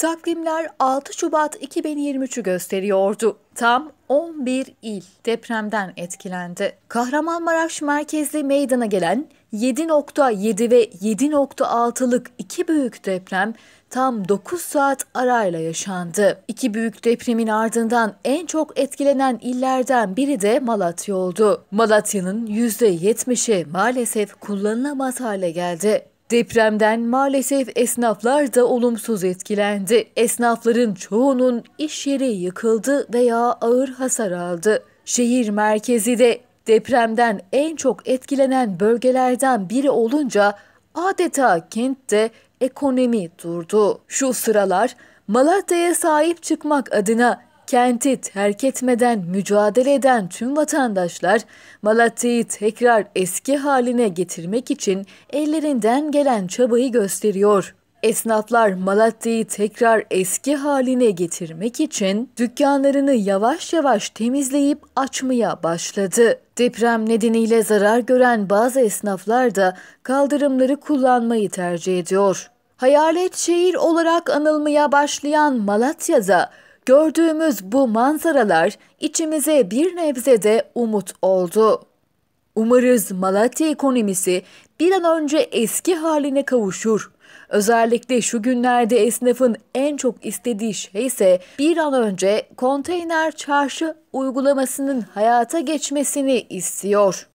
Takvimler 6 Şubat 2023'ü gösteriyordu. Tam 11 il depremden etkilendi. Kahramanmaraş merkezli meydana gelen 7.7 ve 7.6'lık iki büyük deprem tam 9 saat arayla yaşandı. İki büyük depremin ardından en çok etkilenen illerden biri de Malatya oldu. Malatya'nın %70'i maalesef kullanılamaz hale geldi. Depremden maalesef esnaflar da olumsuz etkilendi. Esnafların çoğunun iş yeri yıkıldı veya ağır hasar aldı. Şehir merkezi de depremden en çok etkilenen bölgelerden biri olunca adeta kentte ekonomi durdu. Şu sıralar Malatya'ya sahip çıkmak adına Kenti terk etmeden mücadele eden tüm vatandaşlar Malatya'yı tekrar eski haline getirmek için ellerinden gelen çabayı gösteriyor. Esnaflar Malatya'yı tekrar eski haline getirmek için dükkanlarını yavaş yavaş temizleyip açmaya başladı. Deprem nedeniyle zarar gören bazı esnaflar da kaldırımları kullanmayı tercih ediyor. Hayalet şehir olarak anılmaya başlayan Malatya'da Gördüğümüz bu manzaralar içimize bir nebze de umut oldu. Umarız Malatya ekonomisi bir an önce eski haline kavuşur. Özellikle şu günlerde esnafın en çok istediği şey ise bir an önce konteyner çarşı uygulamasının hayata geçmesini istiyor.